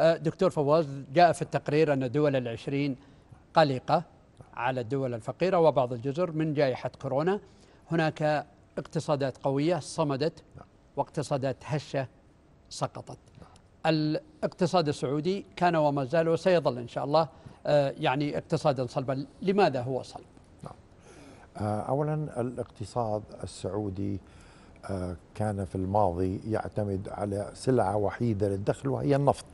أه، دكتور فواز جاء في التقرير أن دول العشرين قلقة على الدول الفقيرة وبعض الجزر من جائحة كورونا هناك اقتصادات قوية صمدت واقتصادات هشة سقطت الاقتصاد السعودي كان وما زال وسيظل إن شاء الله أه، يعني اقتصادا صلبا لماذا هو صلب؟ نعم. أه، أولا الاقتصاد السعودي كان في الماضي يعتمد على سلعة وحيدة للدخل وهي النفط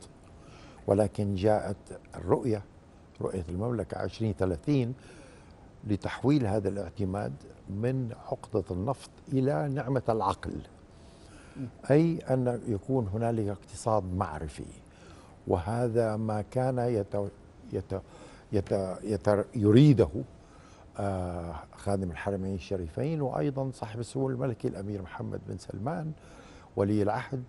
ولكن جاءت الرؤية رؤية المملكة 2030 لتحويل هذا الاعتماد من عقدة النفط إلى نعمة العقل أي أن يكون هنالك اقتصاد معرفي وهذا ما كان يت يت يت يت يريده آه خادم الحرمين الشريفين وأيضا صاحب السمو الملكي الأمير محمد بن سلمان ولي العهد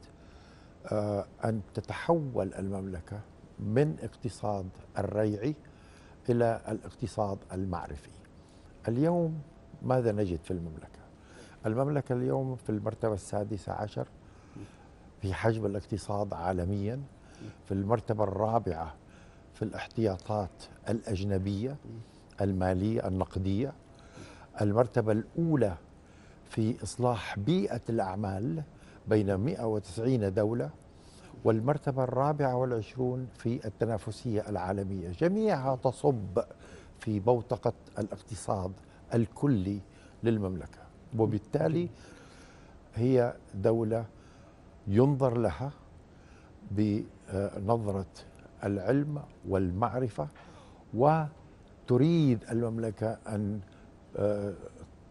آه، أن تتحول المملكة من اقتصاد الريعي إلى الاقتصاد المعرفي اليوم ماذا نجد في المملكة؟ المملكة اليوم في المرتبة السادسة عشر في حجم الاقتصاد عالميا في المرتبة الرابعة في الاحتياطات الأجنبية المالية النقدية المرتبة الأولى في إصلاح بيئة الأعمال بين 190 دولة والمرتبة الرابعة والعشرون في التنافسية العالمية جميعها تصب في بوتقة الاقتصاد الكلي للمملكة وبالتالي هي دولة ينظر لها بنظرة العلم والمعرفة وتريد المملكة أن آه،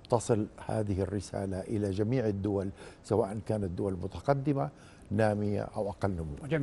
تصل هذه الرسالة إلى جميع الدول سواء كانت دول متقدمة نامية أو أقل نموا جميل